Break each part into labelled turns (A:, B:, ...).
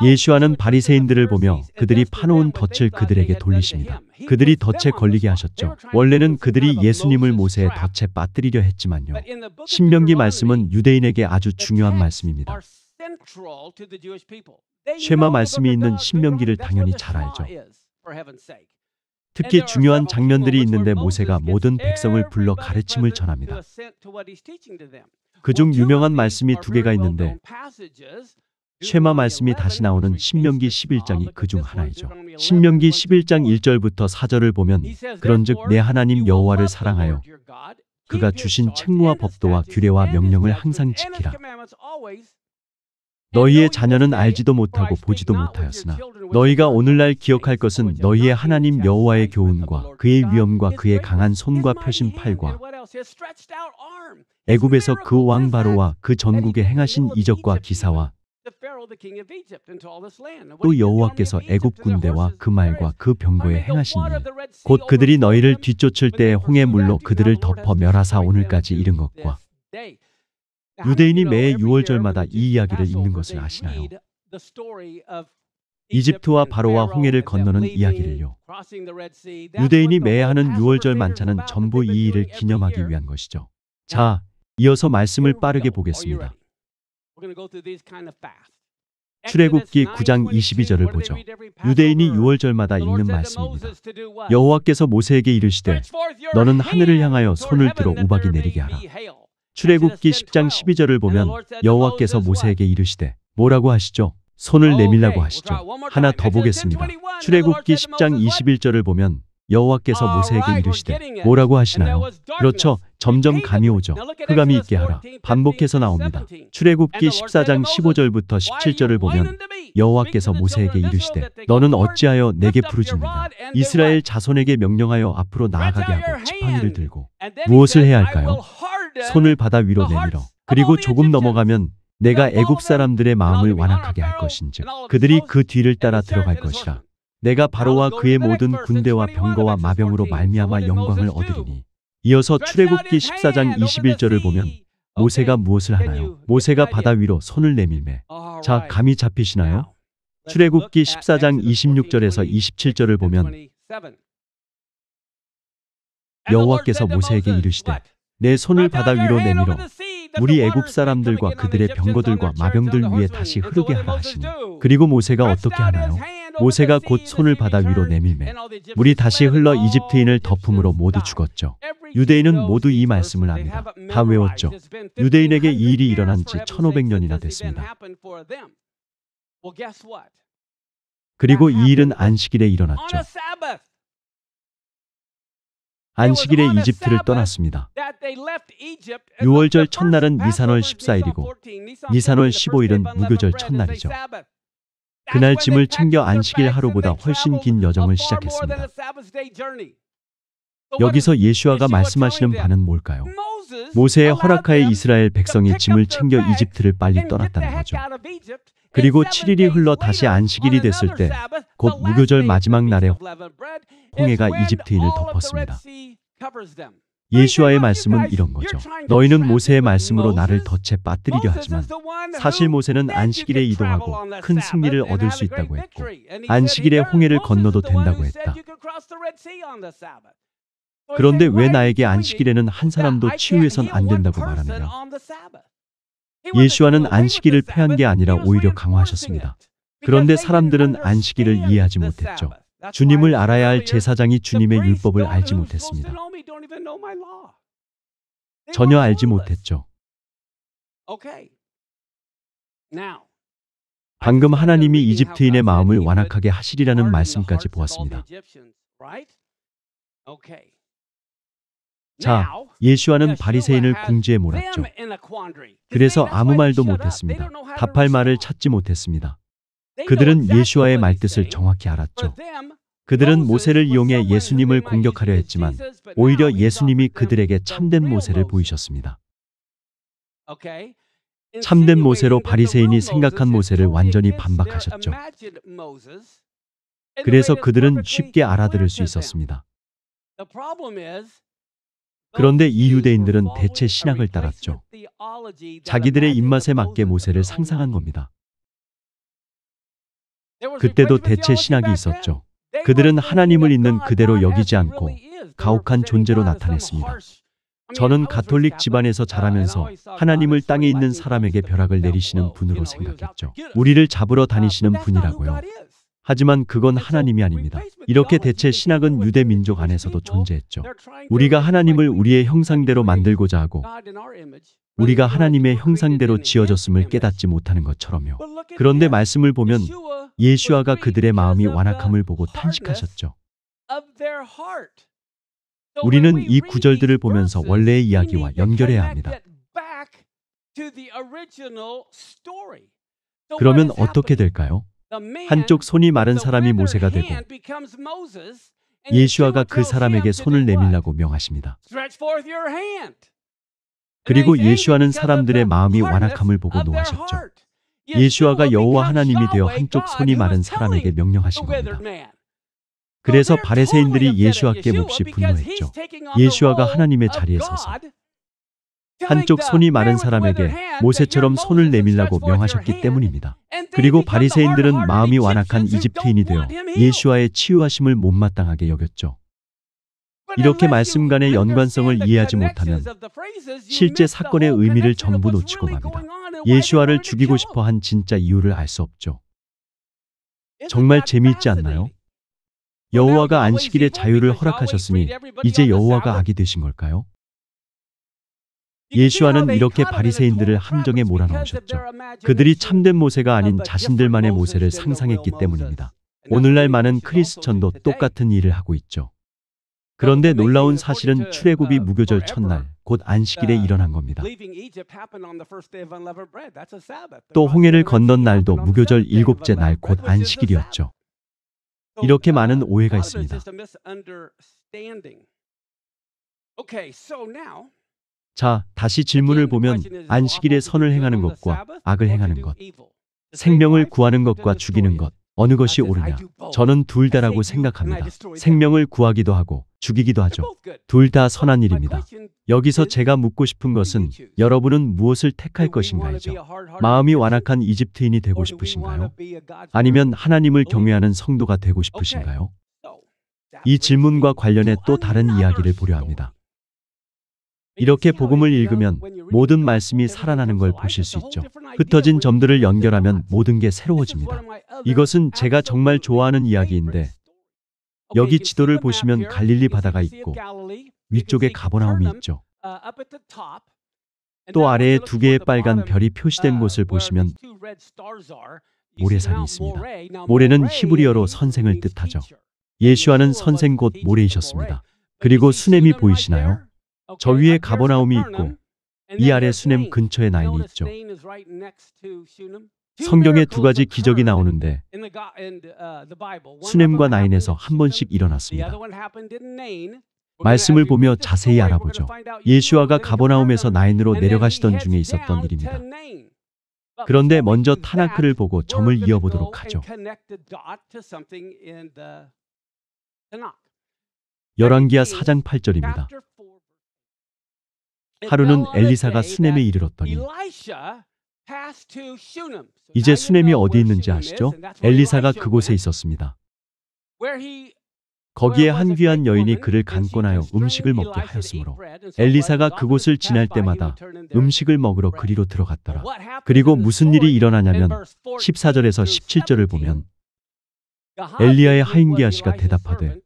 A: 예수와는 바리새인들을 보며 그들이 파놓은 덫을 그들에게 돌리십니다. 그들이 덫에 걸리게 하셨죠. 원래는 그들이 예수님을 모세에 덫에 빠뜨리려 했지만요. 신명기 말씀은 유대인에게 아주 중요한 말씀입니다. 쉐마 말씀이 있는 신명기를 당연히 잘 알죠. 특히 중요한 장면들이 있는데 모세가 모든 백성을 불러 가르침을 전합니다. 그중 유명한 말씀이 두 개가 있는데 쉐마 말씀이 다시 나오는 신명기 11장이 그 중 하나이죠. 신명기 11장 1절부터 4절을 보면 그런즉 내 하나님 여호와를 사랑하여 그가 주신 책무와 법도와 규례와 명령을 항상 지키라. 너희의 자녀는 알지도 못하고 보지도 못하였으나 너희가 오늘날 기억할 것은 너희의 하나님 여호와의 교훈과 그의 위엄과 그의 강한 손과 펴신 팔과 애굽에서 그 왕 바로와 그 전국에 행하신 이적과 기사와 또 여호와께서 애굽 군대와 그 말과 그 병거에 행하신니곧 그들이 너희를 뒤쫓을 때에 홍해 물로 그들을 덮어 멸하사 오늘까지 이른 것과 유대인이 매해유월절마다이 이야기를 읽는 것을 아시나요? 이집트와 바로와 홍해를 건너는 이야기를요. 유대인이 매해 하는 유월절 만찬은 전부 이 일을 기념하기 위한 것이죠. 자, 이어서 말씀을 빠르게 보겠습니다. 출애굽기 9장 22절을 보죠. 유대인이 6월절마다 읽는 말씀입니다. 여호와께서 모세에게 이르시되 너는 하늘을 향하여 손을 들어 우박이 내리게 하라. 출애굽기 10장 12절을 보면 여호와께서 모세에게 이르시되 뭐라고 하시죠? 손을 oh, 내밀라고 하시죠. 하나 더 보겠습니다. 출애굽기 10장 21절을 보면 여호와께서 아, 모세에게 이르시되 뭐라고 하시나요? 그렇죠. 점점 감이 오죠. 흑감이 있게 하라. 반복해서 나옵니다. 출애굽기 14장 15절부터 17절을 보면 여호와께서 모세에게 이르시되 너는 어찌하여 내게 부르짖느냐 이스라엘 자손에게 명령하여 앞으로 나아가게 하고 지팡이를 들고 무엇을 해야 할까요? 손을 바다 위로 내밀어 그리고 조금 넘어가면 내가 애굽 사람들의 마음을 완악하게 할 것인지 그들이 그 뒤를 따라 들어갈 것이라 내가 바로와 그의 모든 군대와 병거와 마병으로 말미암아 영광을 얻으리니 이어서 출애굽기 14장 21절을 보면 모세가 무엇을 하나요? 모세가 바다 위로 손을 내밀매 자 감이 잡히시나요? 출애굽기 14장 26절에서 27절을 보면 여호와께서 모세에게 이르시되 내 손을 바다 위로 내밀어 우리 애굽 사람들과 그들의 병거들과 마병들 위에 다시 흐르게 하라 하시니 그리고 모세가 어떻게 하나요? 모세가 곧 손을 받아 위로 내밀매 물이 다시 흘러 이집트인을 덮음으로 모두 죽었죠. 유대인은 모두 이 말씀을 압니다. 다 외웠죠. 유대인에게 이 일이 일어난 지 1500년이나 됐습니다. 그리고 이 일은 안식일에 일어났죠. 안식일에 이집트를 떠났습니다. 6월절 첫날은 니산월 14일이고 니산월 15일은 무교절 첫날이죠. 그날 짐을 챙겨 안식일 하루보다 훨씬 긴 여정을 시작했습니다. 여기서 예수아가 말씀하시는 바는 뭘까요? 모세의 허락하에 이스라엘 백성이 짐을 챙겨 이집트를 빨리 떠났다는 거죠. 그리고 7일이 흘러 다시 안식일이 됐을 때 곧 무교절 마지막 날에 홍해가 이집트인을 덮었습니다. 예수와의 말씀은 이런 거죠. 너희는 모세의 말씀으로 나를 덫에 빠뜨리려 하지만 사실 모세는 안식일에 이동하고 큰 승리를 얻을 수 있다고 했고 안식일에 홍해를 건너도 된다고 했다. 그런데 왜 나에게 안식일에는 한 사람도 치유해선 안 된다고 말하느냐? 예수와는 안식일을 패한 게 아니라 오히려 강화하셨습니다. 그런데 사람들은 안식일을 이해하지 못했죠. 주님을 알아야 할 제사장이 주님의 율법을 알지 못했습니다. 전혀 알지 못했죠. 방금 하나님이 이집트인의 마음을 완악하게 하시리라는 말씀까지 보았습니다. 자, 예수와는 바리새인을 궁지에 몰았죠. 그래서 아무 말도 못했습니다. 답할 말을 찾지 못했습니다. 그들은 예수와의 말뜻을 정확히 알았죠. 그들은 모세를 이용해 예수님을 공격하려 했지만 오히려 예수님이 그들에게 참된 모세를 보이셨습니다. 참된 모세로 바리새인이 생각한 모세를 완전히 반박하셨죠. 그래서 그들은 쉽게 알아들을 수 있었습니다. 그런데 이 유대인들은 대체 신학을 따랐죠. 자기들의 입맛에 맞게 모세를 상상한 겁니다. 그때도 대체 신학이 있었죠. 그들은 하나님을 있는 그대로 여기지 않고 가혹한 존재로 나타냈습니다. 저는 가톨릭 집안에서 자라면서 하나님을 땅에 있는 사람에게 벼락을 내리시는 분으로 생각했죠. 우리를 잡으러 다니시는 분이라고요. 하지만 그건 하나님이 아닙니다. 이렇게 대체 신학은 유대 민족 안에서도 존재했죠. 우리가 하나님을 우리의 형상대로 만들고자 하고 우리가 하나님의 형상대로 지어졌음을 깨닫지 못하는 것처럼요. 그런데 말씀을 보면 예수아가 그들의 마음이 완악함을 보고 탄식하셨죠. 우리는 이 구절들을 보면서 원래의 이야기와 연결해야 합니다. 그러면 어떻게 될까요? 한쪽 손이 마른 사람이 모세가 되고 예수아가 그 사람에게 손을 내밀라고 명하십니다. 그리고 예수아는 사람들의 마음이 완악함을 보고 노하셨죠. 예수아가 여호와 하나님이 되어 한쪽 손이 마른 사람에게 명령하신 겁니다. 그래서 바레새인들이 예수아께 몹시 분노했죠. 예수아가 하나님의 자리에 서서 한쪽 손이 마른 사람에게 모세처럼 손을 내밀라고 명하셨기 때문입니다. 그리고 바리새인들은 마음이 완악한 이집트인이 되어 예수와의 치유하심을 못마땅하게 여겼죠. 이렇게 말씀 간의 연관성을 이해하지 못하면 실제 사건의 의미를 전부 놓치고 맙니다. 예슈와를 죽이고 싶어 한 진짜 이유를 알 수 없죠. 정말 재미있지 않나요? 여호와가 안식일의 자유를 허락하셨으니 이제 여호와가 악이 되신 걸까요? 예수와는 이렇게 바리새인들을 함정에 몰아넣으셨죠. 그들이 참된 모세가 아닌 자신들만의 모세를 상상했기 때문입니다. 오늘날 많은 크리스천도 똑같은 일을 하고 있죠. 그런데 놀라운 사실은 출애굽이 uh, 무교절 첫날 곧 안식일에 일어난 겁니다. 또 홍해를 건넌 날도 무교절 일곱째 날 곧 안식일이었죠. 이렇게 많은 오해가 있습니다. 자, 다시 질문을 보면 안식일에 선을 행하는 것과 악을 행하는 것, 생명을 구하는 것과 죽이는 것, 어느 것이 옳으냐? 저는 둘 다라고 생각합니다. 생명을 구하기도 하고 죽이기도 하죠. 둘 다 선한 일입니다. 여기서 제가 묻고 싶은 것은 여러분은 무엇을 택할 것인가이죠. 마음이 완악한 이집트인이 되고 싶으신가요? 아니면 하나님을 경외하는 성도가 되고 싶으신가요? 이 질문과 관련해 또 다른 이야기를 보려 합니다. 이렇게 복음을 읽으면 모든 말씀이 살아나는 걸 보실 수 있죠. 흩어진 점들을 연결하면 모든 게 새로워집니다. 이것은 제가 정말 좋아하는 이야기인데 여기 지도를 보시면 갈릴리 바다가 있고 위쪽에 가보나움이 있죠. 또 아래에 두 개의 빨간 별이 표시된 곳을 보시면 모래산이 있습니다. 모래는 히브리어로 선생을 뜻하죠. 예수와는 선생 곧 모래이셨습니다. 그리고 수냄이 보이시나요? 저 위에 가버나움이 있고 이 아래 수넴 근처에 나인이 있죠. 성경에 두 가지 기적이 나오는데 uh, 수넴과 나인에서 한 번씩 일어났습니다. 말씀을 보며 자세히 알아보죠. 예수와가 가버나움에서 나인으로 내려가시던 중에 있었던 일입니다. 그런데 먼저 타나크를 보고 점을 이어보도록 하죠. 열왕기하 4장 8절입니다. 하루는 엘리사가 수넴에 이르렀더니 이제 수넴이 어디 있는지 아시죠? 엘리사가 그곳에 있었습니다. 거기에 한 귀한 여인이 그를 강권하여 음식을 먹게 하였으므로 엘리사가 그곳을 지날 때마다 음식을 먹으러 그리로 들어갔더라. 그리고 무슨 일이 일어나냐면 14절에서 17절을 보면 엘리야의 하인기아시가 대답하되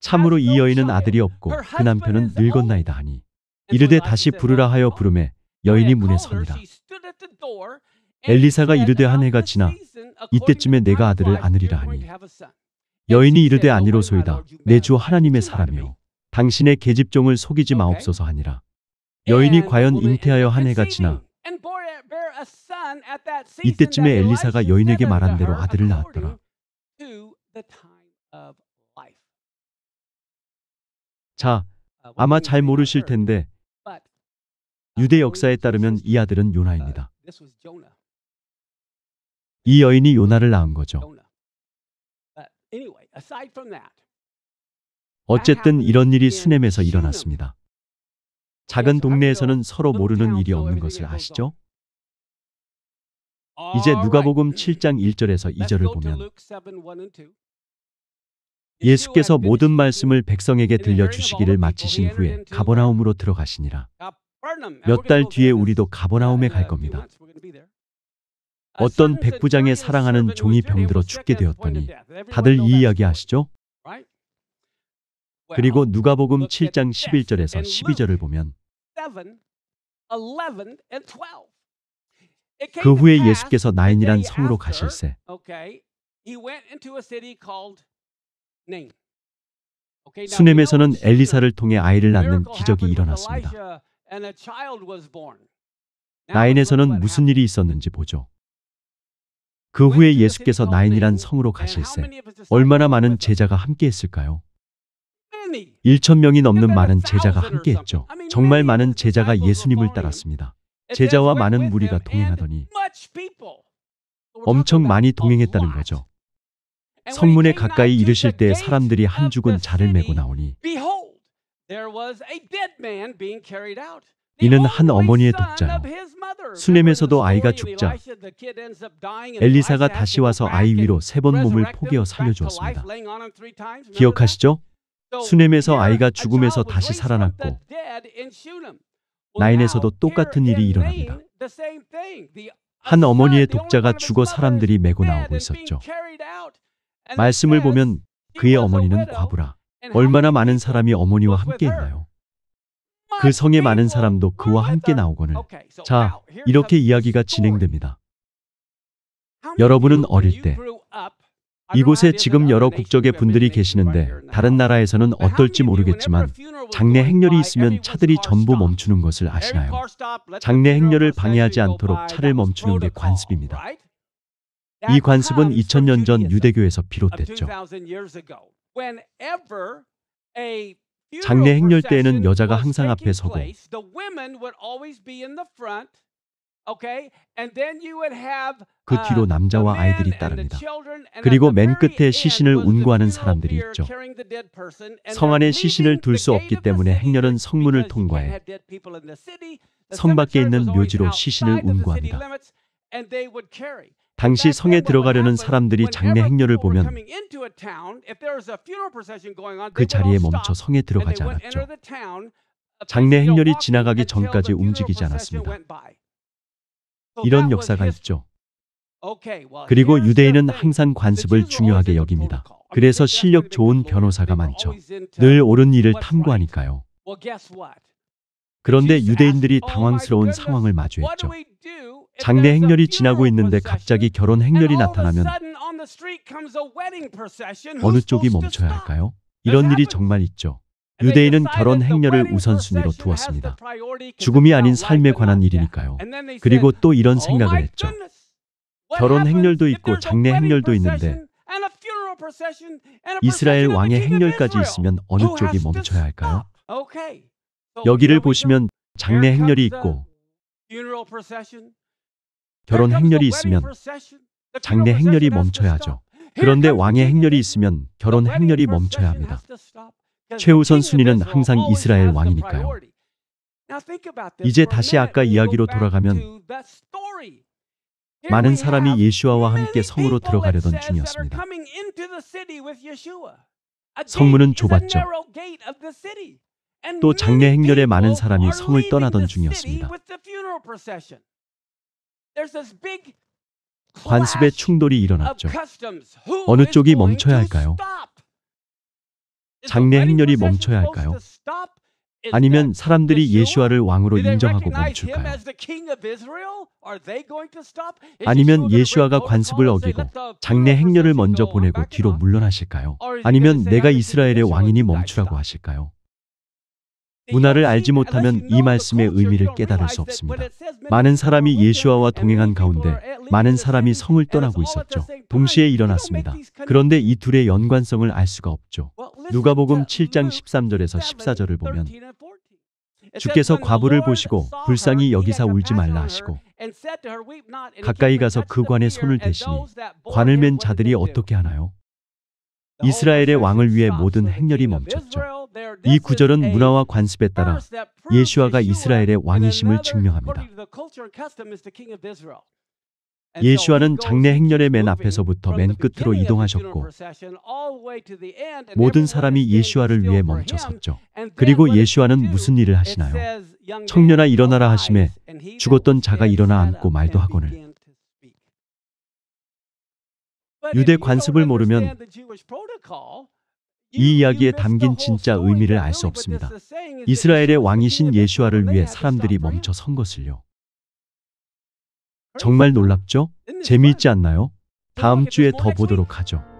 A: 참으로 이 여인은 아들이 없고 그 남편은 늙었나이다 하니 이르되 다시 부르라 하여 부름에 여인이 문에 서니라. 엘리사가 이르되 한 해가 지나 이때쯤에 내가 아들을 안으리라 하니 여인이 이르되 아니로소이다 oh 내주 하나님의 사람이요 당신의 계집종을 속이지 마옵소서 하니라 여인이 과연 잉태하여 한 해가 지나 이때쯤에 엘리사가 여인에게 말한 대로 아들을 낳았더라 자, 아마 잘 모르실 텐데 유대 역사에 따르면 이 아들은 요나입니다. 이 여인이 요나를 낳은 거죠. 어쨌든 이런 일이 수넴에서 일어났습니다. 작은 동네에서는 서로 모르는 일이 없는 것을 아시죠? 이제 누가복음 7장 1절에서 2절을 보면 예수께서 그 모든 말씀을 백성에게 들려주시기를 마치신 후에 가버나움으로 들어가시니라. 몇 달 뒤에 우리도 가버나움에 갈 겁니다. 어떤 백부장의 사랑하는 종이 병들어 죽게 되었더니 다들 이 이야기 아시죠? 그리고 누가복음 7장 11절에서 12절을 보면
B: 그 후에 예수께서 나인이란 성으로 가실세
A: 네. 수넴에서는 엘리사를 통해 아이를 낳는 기적이 일어났습니다. 나인에서는 무슨 일이 있었는지 보죠. 그 후에 예수께서 나인이란 성으로 가실때 얼마나 많은 제자가 함께 했을까요? 1천 명이 넘는 많은 제자가 함께 했죠. 정말 많은 제자가 예수님을 따랐습니다. 제자와 많은 무리가 동행하더니 엄청 많이 동행했다는 거죠. 성문에 가까이 이르실 때 사람들이 한 죽은 자를 메고 나오니 이는 한 어머니의 독자요. 수냄에서도 아이가 죽자 엘리사가 다시 와서 아이 위로 세 번 몸을 포개어 살려주었습니다. 기억하시죠? 수냄에서 아이가 죽음에서 다시 살아났고 나인에서도 똑같은 일이 일어납니다. 한 어머니의 독자가 죽어 사람들이 메고 나오고 있었죠. 말씀을 보면 그의 어머니는 과부라. 얼마나 많은 사람이 어머니와 함께 있나요? 그 성에 많은 사람도 그와 함께 나오거늘. 자, 이렇게 이야기가 진행됩니다. 여러분은 어릴 때 이곳에 지금 여러 국적의 분들이 계시는데 다른 나라에서는 어떨지 모르겠지만 장례 행렬이 있으면 차들이 전부 멈추는 것을 아시나요? 장례 행렬을 방해하지 않도록 차를 멈추는 게 관습입니다. 이 관습은 2000년 전 유대교에서 비롯됐죠. 장례 행렬 때에는 여자가 항상 앞에 서고 그 uh, 뒤로 남자와 아이들이 따릅니다. 그리고 맨 끝에 시신을 운구하는 사람들이 있죠. 성 안에 시신을 둘 수 없기 때문에 행렬은 성문을 통과해 성 밖에 있는 묘지로 시신을 운구합니다. 당시 성에 들어가려는 사람들이 장례 행렬을 보면 그 자리에 멈춰 성에 들어가지 않았죠. 장례 행렬이 지나가기 전까지 움직이지 않았습니다. 이런 역사가 있죠. 그리고 유대인은 항상 관습을 중요하게 여깁니다. 그래서 실력 좋은 변호사가 많죠. 늘 옳은 일을 탐구하니까요. 그런데 유대인들이 oh 당황스러운 상황을 마주했죠. 장례 행렬이 지나고 있는데 갑자기 결혼 행렬이 나타나면 어느 쪽이 멈춰야 할까요? 이런 일이 정말 있죠. 유대인은 결혼 행렬을 우선순위로 두었습니다. 죽음이 아닌 삶에 관한 일이니까요. 그리고 또 이런 oh 생각을 했죠. 결혼 행렬도 있고 장례 행렬도 있는데 이스라엘 왕의 행렬까지 있으면 어느 쪽이 멈춰야 할까요? 여기를 보시면 장례 행렬이 있고 결혼 행렬이 있으면 장례 행렬이 멈춰야죠. 하 그런데 왕의 행렬이 있으면 결혼 행렬이 멈춰야 합니다. 최우선 순위는 항상 이스라엘 왕이니까요. 이제 다시 아까 이야기로 돌아가면 많은 사람이 예수아와 함께 성으로 들어가려던 중이었습니다. 성문은 좁았죠. 또 장례 행렬에 많은 사람이 성을 떠나던 중이었습니다. 관습의 충돌이 일어났죠. 어느 쪽이 멈춰야 할까요? 장례 행렬이 멈춰야 할까요? 아니면 사람들이 예수아를 왕으로 인정하고 멈출까요? 아니면 예수아가 관습을 어기고 장례 행렬을 먼저 보내고 뒤로 물러나실까요? 아니면 내가 이스라엘의 왕인이 멈추라고 하실까요? 문화를 알지 못하면 이 말씀의 의미를 깨달을 수 없습니다. 많은 사람이 예수와와 동행한 가운데 많은 사람이 성을 떠나고 있었죠. 동시에 일어났습니다. 그런데 이 둘의 연관성을 알 수가 없죠. 누가복음 7장 13절에서 14절을 보면 주께서 과부를 보시고 불쌍히 여기서 울지 말라 하시고 가까이 가서 그 관에 손을 대시니 관을 맨 자들이 어떻게 하나요? 이스라엘의 왕을 위해 모든 행렬이 멈췄죠. 이 구절은 문화와 관습에 따라 예수아가 이스라엘의 왕이심을 증명합니다. 예수와는 장례 행렬의 맨 앞에서부터 맨 끝으로 이동하셨고 모든 사람이 예수와를 위해 멈춰 섰죠. 그리고 예수와는 무슨 일을 하시나요? 청년아 일어나라 하심에 죽었던 자가 일어나 앉고 말도 하거늘. 유대 관습을 모르면 이 이야기에 담긴 진짜 의미를 알 수 없습니다. 이스라엘의 왕이신 예수아를 위해 사람들이 멈춰 선 것을요. 정말 놀랍죠? 재미있지 않나요? 다음 주에 더 보도록 하죠.